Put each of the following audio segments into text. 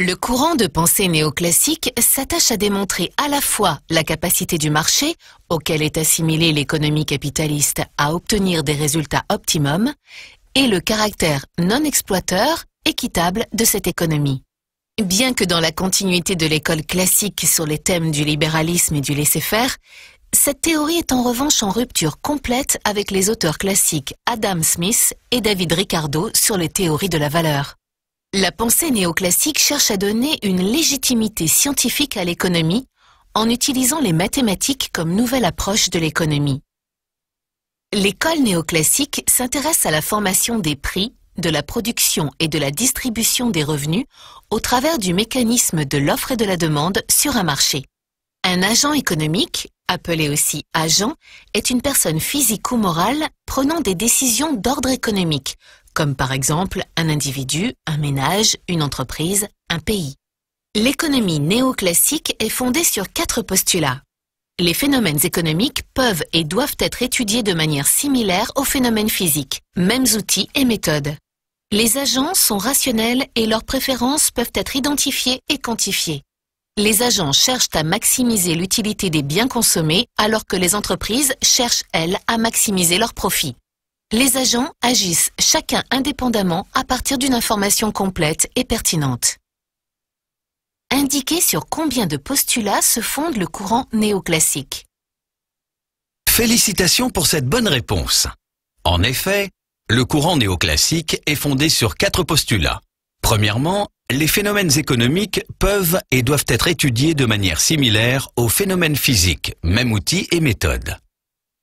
Le courant de pensée néoclassique s'attache à démontrer à la fois la capacité du marché, auquel est assimilée l'économie capitaliste à obtenir des résultats optimum, et le caractère non exploiteur, équitable de cette économie. Bien que dans la continuité de l'école classique sur les thèmes du libéralisme et du laisser-faire, cette théorie est en revanche en rupture complète avec les auteurs classiques Adam Smith et David Ricardo sur les théories de la valeur. La pensée néoclassique cherche à donner une légitimité scientifique à l'économie en utilisant les mathématiques comme nouvelle approche de l'économie. L'école néoclassique s'intéresse à la formation des prix, de la production et de la distribution des revenus au travers du mécanisme de l'offre et de la demande sur un marché. Un agent économique, appelé aussi agent, est une personne physique ou morale prenant des décisions d'ordre économique, comme par exemple un individu, un ménage, une entreprise, un pays. L'économie néoclassique est fondée sur quatre postulats. Les phénomènes économiques peuvent et doivent être étudiés de manière similaire aux phénomènes physiques, mêmes outils et méthodes. Les agents sont rationnels et leurs préférences peuvent être identifiées et quantifiées. Les agents cherchent à maximiser l'utilité des biens consommés alors que les entreprises cherchent, elles, à maximiser leurs profits. Les agents agissent chacun indépendamment à partir d'une information complète et pertinente. Indiquez sur combien de postulats se fonde le courant néoclassique. Félicitations pour cette bonne réponse. En effet, le courant néoclassique est fondé sur quatre postulats. Premièrement, les phénomènes économiques peuvent et doivent être étudiés de manière similaire aux phénomènes physiques, même outils et méthodes.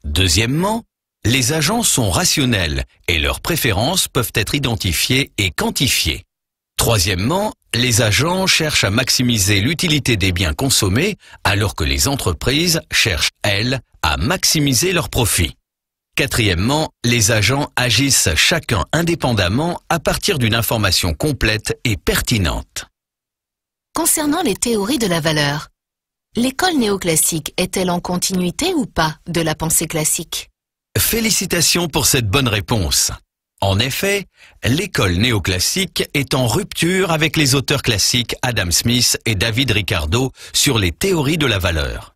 Deuxièmement, les agents sont rationnels et leurs préférences peuvent être identifiées et quantifiées. Troisièmement, les agents cherchent à maximiser l'utilité des biens consommés alors que les entreprises cherchent, elles, à maximiser leurs profits. Quatrièmement, les agents agissent chacun indépendamment à partir d'une information complète et pertinente. Concernant les théories de la valeur, l'école néoclassique est-elle en continuité ou pas de la pensée classique Félicitations pour cette bonne réponse. En effet, l'école néoclassique est en rupture avec les auteurs classiques Adam Smith et David Ricardo sur les théories de la valeur.